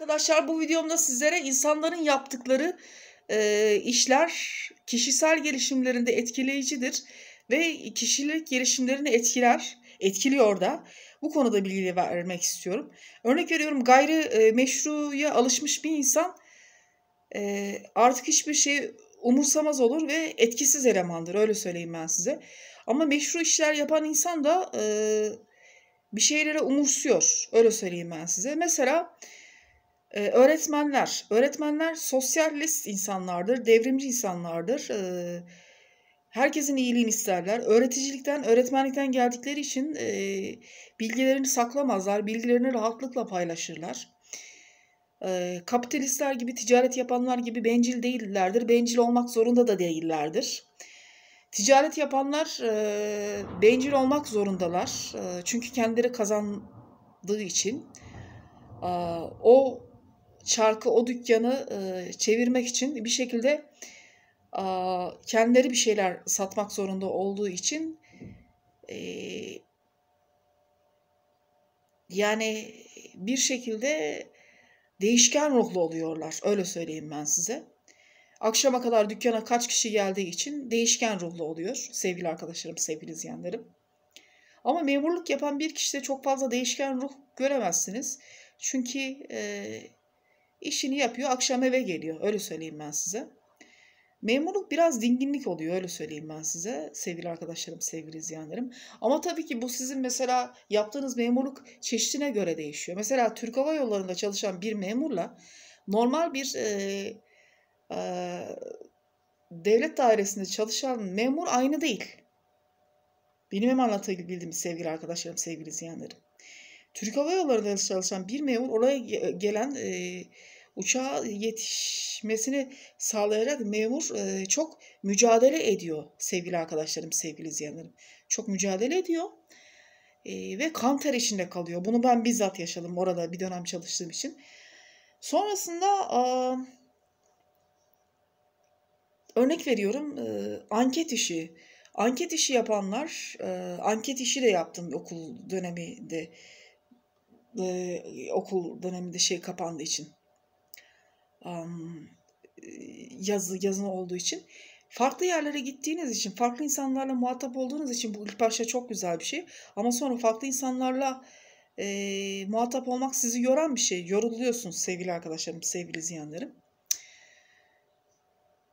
Arkadaşlar bu videomda sizlere insanların yaptıkları e, işler kişisel gelişimlerinde etkileyicidir ve kişilik gelişimlerini etkiler, etkiliyor da. Bu konuda bilgi vermek istiyorum. Örnek veriyorum gayri e, meşruya alışmış bir insan e, artık hiçbir şey umursamaz olur ve etkisiz elemandır. Öyle söyleyeyim ben size. Ama meşru işler yapan insan da e, bir şeylere umursuyor. Öyle söyleyeyim ben size. Mesela ee, öğretmenler. Öğretmenler sosyalist insanlardır, devrimci insanlardır. Ee, herkesin iyiliğini isterler. Öğreticilikten, öğretmenlikten geldikleri için e, bilgilerini saklamazlar, bilgilerini rahatlıkla paylaşırlar. E, kapitalistler gibi, ticaret yapanlar gibi bencil değillerdir. Bencil olmak zorunda da değillerdir. Ticaret yapanlar e, bencil olmak zorundalar. E, çünkü kendileri kazandığı için e, o çarkı o dükkanı e, çevirmek için bir şekilde e, kendileri bir şeyler satmak zorunda olduğu için e, yani bir şekilde değişken ruhlu oluyorlar. Öyle söyleyeyim ben size. Akşama kadar dükkana kaç kişi geldiği için değişken ruhlu oluyor sevgili arkadaşlarım, sevgili izleyenlerim. Ama memurluk yapan bir kişide çok fazla değişken ruh göremezsiniz. Çünkü e, İşini yapıyor, akşam eve geliyor. Öyle söyleyeyim ben size. Memurluk biraz dinginlik oluyor öyle söyleyeyim ben size sevgili arkadaşlarım, sevgili izleyenlerim. Ama tabii ki bu sizin mesela yaptığınız memurluk çeşidine göre değişiyor. Mesela Türk Hava Yolları'nda çalışan bir memurla normal bir e, e, devlet dairesinde çalışan memur aynı değil. Benim hem anlatabildiğim sevgili arkadaşlarım, sevgili izleyenlerim. Türk Hava Yolları'nda çalışan bir memur oraya e, gelen e, uçağa yetişmesini sağlayarak memur e, çok mücadele ediyor sevgili arkadaşlarım, sevgili izleyenlerim. Çok mücadele ediyor e, ve kan ter içinde kalıyor. Bunu ben bizzat yaşadım orada bir dönem çalıştığım için. Sonrasında e, örnek veriyorum e, anket işi. Anket işi yapanlar, e, anket işi de yaptım okul döneminde e, okul döneminde şey kapandığı için um, yazı yazın olduğu için farklı yerlere gittiğiniz için farklı insanlarla muhatap olduğunuz için bu ilk başta çok güzel bir şey ama sonra farklı insanlarla e, muhatap olmak sizi yoran bir şey yoruluyorsunuz sevgili arkadaşlarım sevgili ziyanlarım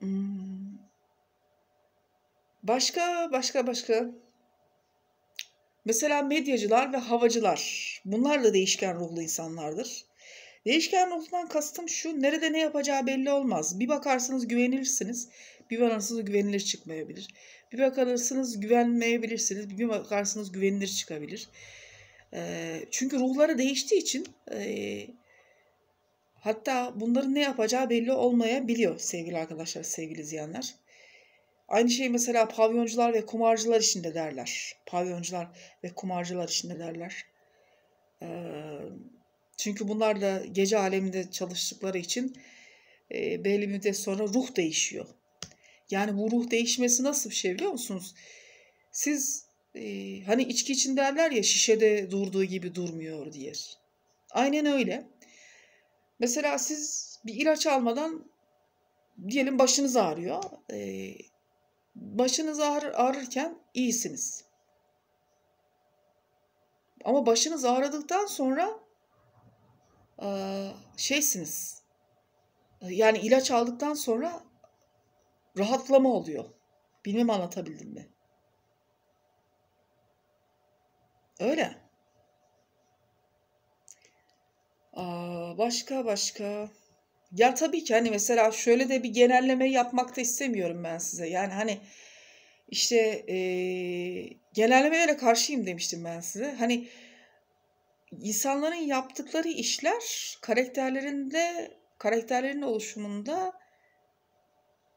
hmm. başka başka başka Mesela medyacılar ve havacılar. Bunlar da değişken ruhlu insanlardır. Değişken ruhludan kastım şu, nerede ne yapacağı belli olmaz. Bir bakarsınız güvenirsiniz, bir bakarsınız güvenilir çıkmayabilir. Bir bakarsınız güvenmeyebilirsiniz, bir bakarsınız güvenilir çıkabilir. Ee, çünkü ruhları değiştiği için e, hatta bunların ne yapacağı belli olmayabiliyor sevgili arkadaşlar, sevgili ziyanlar. Aynı şey mesela pavyoncular ve kumarcılar içinde derler. Pavyoncular ve kumarcılar içinde derler. E, çünkü bunlar da gece aleminde çalıştıkları için e, belli bir müddet sonra ruh değişiyor. Yani bu ruh değişmesi nasıl bir şey biliyor musunuz? Siz e, hani içki için derler ya şişede durduğu gibi durmuyor diye. Aynen öyle. Mesela siz bir ilaç almadan diyelim başınız ağrıyor. E, Başınız ağrır, ağrırken iyisiniz. Ama başınız ağrıdıktan sonra şeysiniz. Yani ilaç aldıktan sonra rahatlama oluyor. Bilmem anlatabildim mi? Öyle. başka başka. Ya tabii ki hani mesela şöyle de bir genelleme yapmak da istemiyorum ben size. Yani hani işte e, genellemelere karşıyım demiştim ben size. Hani insanların yaptıkları işler karakterlerinde karakterlerin oluşumunda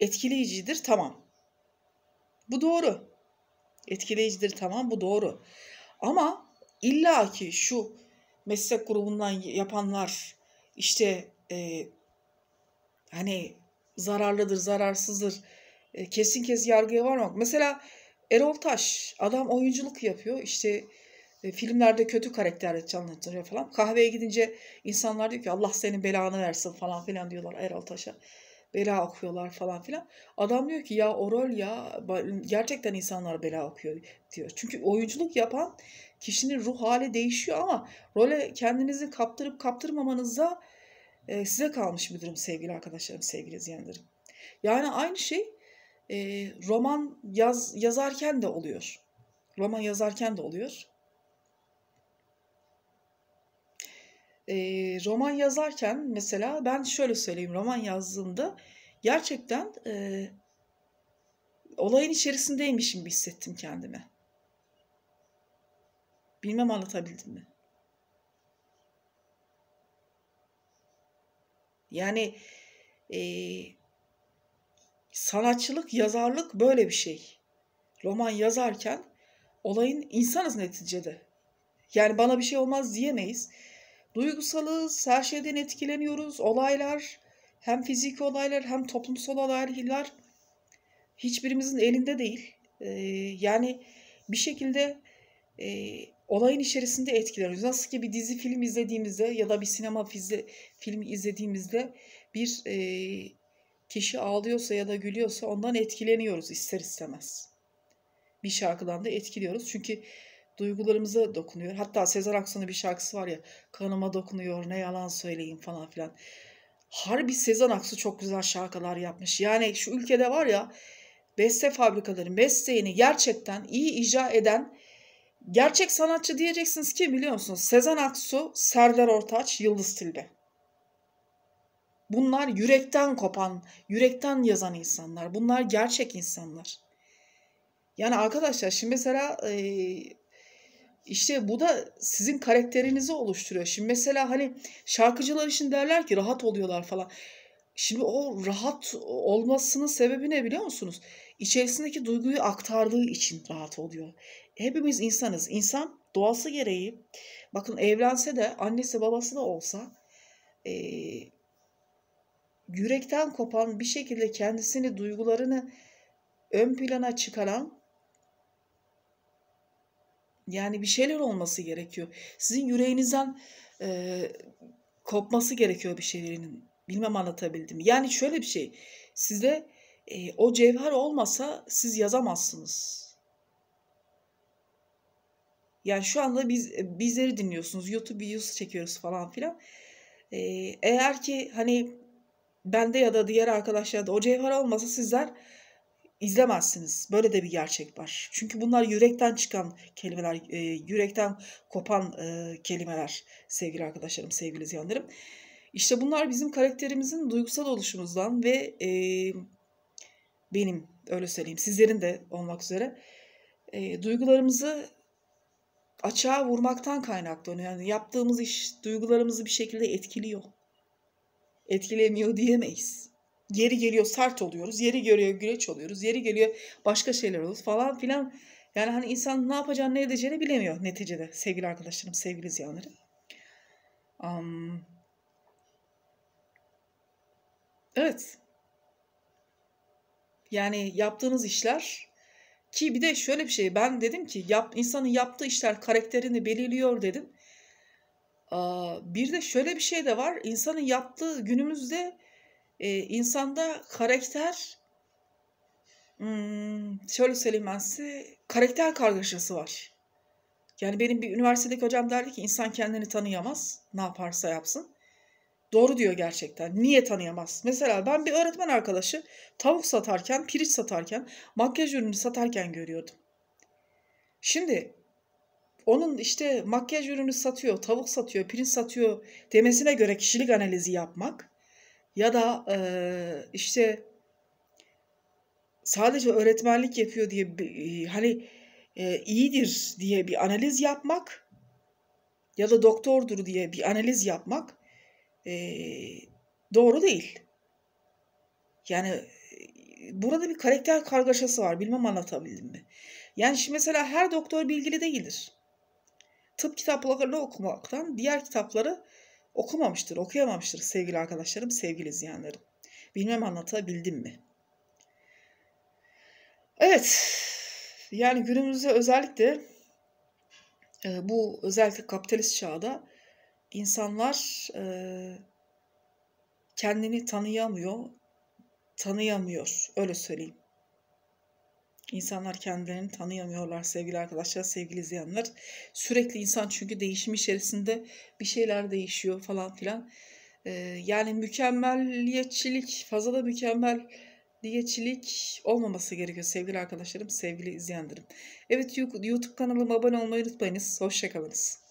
etkileyicidir tamam. Bu doğru. Etkileyicidir tamam bu doğru. Ama illa ki şu meslek grubundan yapanlar işte e, hani zararlıdır, zararsızdır e, kesin kes yargıya varmak. Mesela Erol Taş adam oyunculuk yapıyor. İşte e, filmlerde kötü karakter canlandırıyor falan. Kahveye gidince insanlar diyor ki Allah senin belanı versin falan filan diyorlar Erol Taş'a. Bela okuyorlar falan filan. Adam diyor ki ya o rol ya gerçekten insanlar bela okuyor diyor. Çünkü oyunculuk yapan kişinin ruh hali değişiyor ama role kendinizi kaptırıp kaptırmamanıza e, size kalmış bir durum sevgili arkadaşlarım, sevgili izleyenlerim. Yani aynı şey e, roman yaz, yazarken de oluyor. Roman yazarken de oluyor. E, roman yazarken mesela ben şöyle söyleyeyim. Roman yazdığımda gerçekten e, olayın içerisindeymişim gibi hissettim kendimi. Bilmem anlatabildim mi? Yani e, sanatçılık, yazarlık böyle bir şey. Roman yazarken olayın insanız neticede. Yani bana bir şey olmaz diyemeyiz. Duygusalız, her şeyden etkileniyoruz. Olaylar, hem fiziki olaylar hem toplumsal olaylar hiçbirimizin elinde değil. Ee, yani bir şekilde e, olayın içerisinde etkileniyoruz. Nasıl ki bir dizi film izlediğimizde ya da bir sinema fizi, filmi izlediğimizde bir e, kişi ağlıyorsa ya da gülüyorsa ondan etkileniyoruz ister istemez. Bir şarkıdan da etkiliyoruz. Çünkü duygularımıza dokunuyor. Hatta Sezer Aksu'nun bir şarkısı var ya kanıma dokunuyor ne yalan söyleyeyim falan filan. Harbi Sezen Aksu çok güzel şarkılar yapmış. Yani şu ülkede var ya beste fabrikaları mesleğini gerçekten iyi icra eden Gerçek sanatçı diyeceksiniz ki biliyor musunuz? Sezen Aksu, Serdar Ortaç, Yıldız Tilbe. Bunlar yürekten kopan, yürekten yazan insanlar. Bunlar gerçek insanlar. Yani arkadaşlar şimdi mesela e, işte bu da sizin karakterinizi oluşturuyor. Şimdi mesela hani şarkıcılar için derler ki rahat oluyorlar falan. Şimdi o rahat olmasının sebebi ne biliyor musunuz? içerisindeki duyguyu aktardığı için rahat oluyor. Hepimiz insanız. İnsan doğası gereği bakın evlense de annesi babası da olsa e, yürekten kopan bir şekilde kendisini duygularını ön plana çıkaran yani bir şeyler olması gerekiyor. Sizin yüreğinizden e, kopması gerekiyor bir şeylerin. Bilmem anlatabildim. Yani şöyle bir şey. Size e, o cevher olmasa siz yazamazsınız. Yani şu anda biz bizleri dinliyorsunuz. YouTube videosu çekiyoruz falan filan. E, eğer ki hani bende ya da diğer arkadaşlarda o cevher olmasa sizler izlemezsiniz. Böyle de bir gerçek var. Çünkü bunlar yürekten çıkan kelimeler, e, yürekten kopan e, kelimeler sevgili arkadaşlarım, sevgili ziyanlarım. İşte bunlar bizim karakterimizin duygusal oluşumuzdan ve e, benim öyle söyleyeyim sizlerin de olmak üzere e, duygularımızı açığa vurmaktan kaynaklanıyor. Yani yaptığımız iş duygularımızı bir şekilde etkiliyor. Etkilemiyor diyemeyiz. Yeri geliyor sert oluyoruz, yeri geliyor güreç oluyoruz, yeri geliyor başka şeyler oluyoruz falan filan. Yani hani insan ne yapacağını ne edeceğini bilemiyor neticede sevgili arkadaşlarım, sevgili ziyanlarım. Um, evet, yani yaptığınız işler ki bir de şöyle bir şey ben dedim ki yap, insanın yaptığı işler karakterini belirliyor dedim. bir de şöyle bir şey de var. insanın yaptığı günümüzde e, insanda karakter hmm, şöyle söyleyeyim ben size karakter kargaşası var. Yani benim bir üniversitedeki hocam derdi ki insan kendini tanıyamaz ne yaparsa yapsın. Doğru diyor gerçekten. Niye tanıyamaz? Mesela ben bir öğretmen arkadaşı tavuk satarken, pirinç satarken, makyaj ürünü satarken görüyordum. Şimdi onun işte makyaj ürünü satıyor, tavuk satıyor, pirinç satıyor demesine göre kişilik analizi yapmak ya da e, işte sadece öğretmenlik yapıyor diye e, hani e, iyidir diye bir analiz yapmak ya da doktordur diye bir analiz yapmak e, doğru değil. Yani e, burada bir karakter kargaşası var. Bilmem anlatabildim mi? Yani şimdi mesela her doktor bilgili değildir. Tıp kitaplarını okumaktan diğer kitapları okumamıştır, okuyamamıştır sevgili arkadaşlarım, sevgili izleyenlerim. Bilmem anlatabildim mi? Evet, yani günümüzde özellikle e, bu özellikle kapitalist çağda insanlar e, kendini tanıyamıyor, tanıyamıyor. Öyle söyleyeyim. İnsanlar kendilerini tanıyamıyorlar sevgili arkadaşlar, sevgili izleyenler. Sürekli insan çünkü değişim içerisinde bir şeyler değişiyor falan filan. Ee, yani mükemmelliyetçilik, fazla da mükemmel diyeçilik olmaması gerekiyor sevgili arkadaşlarım, sevgili izleyenlerim. Evet YouTube kanalıma abone olmayı unutmayınız. Hoşçakalınız.